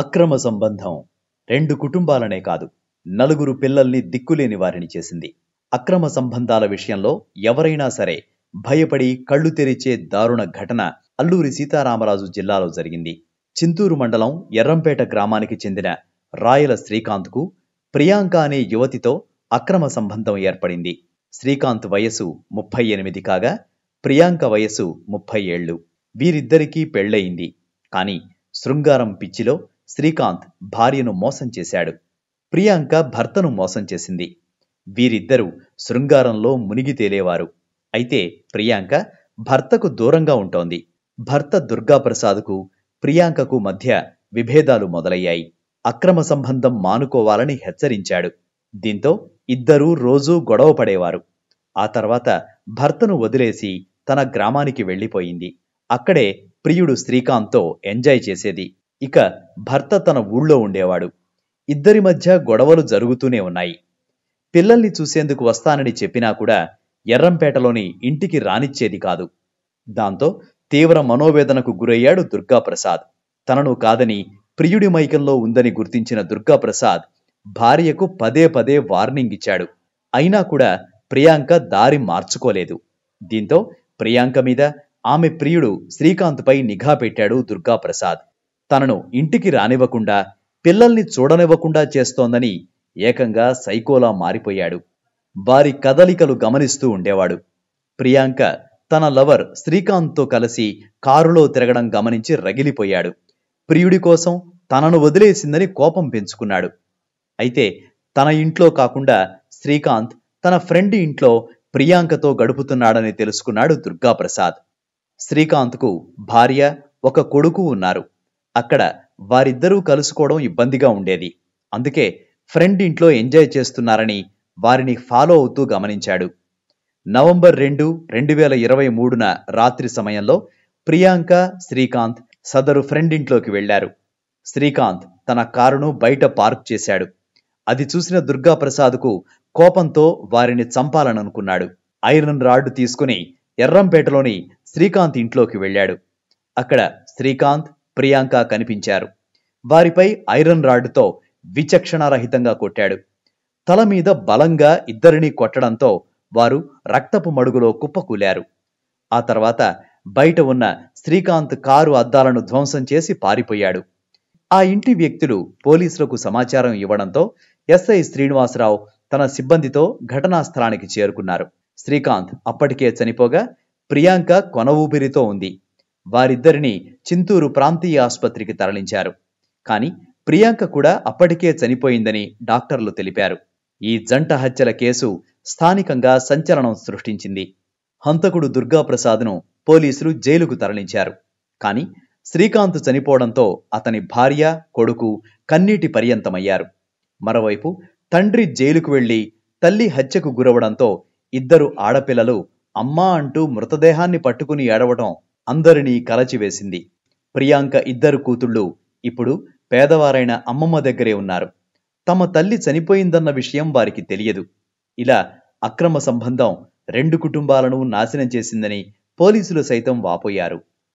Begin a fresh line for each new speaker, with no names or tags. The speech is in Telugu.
అక్రమ సంబంధం రెండు కుటుంబాలనే కాదు నలుగురు పిల్లల్ని దిక్కులేని వారిని చేసింది అక్రమ సంబంధాల విషయంలో ఎవరైనా సరే భయపడి కళ్ళు తెరిచే దారుణ ఘటన అల్లూరి సీతారామరాజు జిల్లాలో జరిగింది చింతూరు మండలం ఎర్రంపేట గ్రామానికి చెందిన రాయల శ్రీకాంత్కు ప్రియాంక అనే యువతితో అక్రమ సంబంధం ఏర్పడింది శ్రీకాంత్ వయసు ముప్పై ఎనిమిది కాగా ప్రియాంక వయసు ముప్పై ఏళ్లు వీరిద్దరికీ పెళ్లయింది కానీ శృంగారం పిచ్చిలో శ్రీకాంత్ భార్యను మోసం చేశాడు ప్రియాంక భర్తను మోసం చేసింది వీరిద్దరూ శృంగారంలో మునిగి తేలేవారు అయితే ప్రియాంక భర్తకు దూరంగా ఉంటోంది భర్త దుర్గాప్రసాద్కు ప్రియాంకకు మధ్య విభేదాలు మొదలయ్యాయి అక్రమ సంబంధం మానుకోవాలని హెచ్చరించాడు దీంతో ఇద్దరూ రోజూ గొడవ పడేవారు ఆ తర్వాత భర్తను వదిలేసి తన గ్రామానికి వెళ్ళిపోయింది అక్కడే ప్రియుడు శ్రీకాంత్తో ఎంజాయ్ చేసేది ఇక భర్త తన ఊళ్ళో ఉండేవాడు ఇద్దరి మధ్య గొడవలు జరుగుతూనే ఉన్నాయి పిల్లల్ని చూసేందుకు వస్తానని చెప్పినా కూడా ఎర్రంపేటలోని ఇంటికి రానిచ్చేది కాదు దాంతో తీవ్ర మనోవేదనకు గురయ్యాడు దుర్గాప్రసాద్ తనను కాదని ప్రియుడి మైకంలో ఉందని గుర్తించిన దుర్గాప్రసాద్ భార్యకు పదే పదే వార్నింగ్ ఇచ్చాడు అయినా కూడా ప్రియాంక దారి మార్చుకోలేదు దీంతో ప్రియాంక మీద ఆమె ప్రియుడు శ్రీకాంత్పై నిఘా పెట్టాడు దుర్గాప్రసాద్ తనను ఇంటికి రానివ్వకుండా పిల్లల్ని చూడనివ్వకుండా చేస్తోందని ఏకంగా సైకోలా మారిపోయాడు వారి కదలికలు గమనిస్తూ ఉండేవాడు ప్రియాంక తన లవర్ శ్రీకాంత్తో కలిసి కారులో తిరగడం గమనించి రగిలిపోయాడు ప్రియుడి కోసం తనను వదిలేసిందని కోపం పెంచుకున్నాడు అయితే తన ఇంట్లో కాకుండా శ్రీకాంత్ తన ఫ్రెండ్ ఇంట్లో ప్రియాంకతో గడుపుతున్నాడని తెలుసుకున్నాడు దుర్గాప్రసాద్ శ్రీకాంత్కు భార్య ఒక కొడుకు ఉన్నారు అక్కడ వారిద్దరూ కలుసుకోవడం ఇబ్బందిగా ఉండేది అందుకే ఫ్రెండ్ ఇంట్లో ఎంజాయ్ చేస్తున్నారని వారిని ఫాలో అవుతూ గమనించాడు నవంబర్ రెండు రెండు వేల ఇరవై మూడున రాత్రి సమయంలో ప్రియాంక శ్రీకాంత్ సదరు ఫ్రెండ్ ఇంట్లోకి వెళ్లారు శ్రీకాంత్ తన కారును బయట పార్క్ చేశాడు అది చూసిన దుర్గాప్రసాద్కు కోపంతో వారిని చంపాలననుకున్నాడు ఐరన్ రాడ్ తీసుకుని ఎర్రంపేటలోని శ్రీకాంత్ ఇంట్లోకి వెళ్ళాడు అక్కడ శ్రీకాంత్ ప్రియాంక కనిపించారు వారిపై ఐరన్ రాడ్తో విచక్షణారహితంగా కొట్టాడు తల మీద బలంగా ఇద్దరినీ కొట్టడంతో వారు రక్తపు మడుగులో కుప్పకూలారు ఆ తర్వాత బయట ఉన్న శ్రీకాంత్ కారు అద్దాలను ధ్వంసం చేసి పారిపోయాడు ఆ ఇంటి వ్యక్తులు పోలీసులకు సమాచారం ఇవ్వడంతో ఎస్ఐ శ్రీనివాసరావు తన సిబ్బందితో ఘటనా స్థలానికి చేరుకున్నారు శ్రీకాంత్ అప్పటికే చనిపోగా ప్రియాంక కొన ఊపిరితో ఉంది వారిద్దరిని చింతూరు ప్రాంతీయ ఆసుపత్రికి తరలించారు కానీ ప్రియాంక కూడా అప్పటికే చనిపోయిందని డాక్టర్లు తెలిపారు ఈ జంట హత్యల కేసు స్థానికంగా సంచలనం సృష్టించింది హంతకుడు దుర్గాప్రసాద్ను పోలీసులు జైలుకు తరలించారు కానీ శ్రీకాంత్ చనిపోవడంతో అతని భార్య కొడుకు కన్నీటి పర్యంతమయ్యారు మరోవైపు తండ్రి జైలుకు వెళ్లి తల్లి హత్యకు గురవడంతో ఇద్దరు ఆడపిల్లలు అమ్మా అంటూ మృతదేహాన్ని పట్టుకుని ఏడవటం అందరినీ కలచివేసింది ప్రియాంక ఇద్దరు కూతుళ్ళు ఇప్పుడు పేదవారైన అమ్మమ్మ దగ్గరే ఉన్నారు తమ తల్లి చనిపోయిందన్న విషయం వారికి తెలియదు ఇలా అక్రమ సంబంధం రెండు కుటుంబాలను నాశనం చేసిందని పోలీసులు సైతం వాపోయారు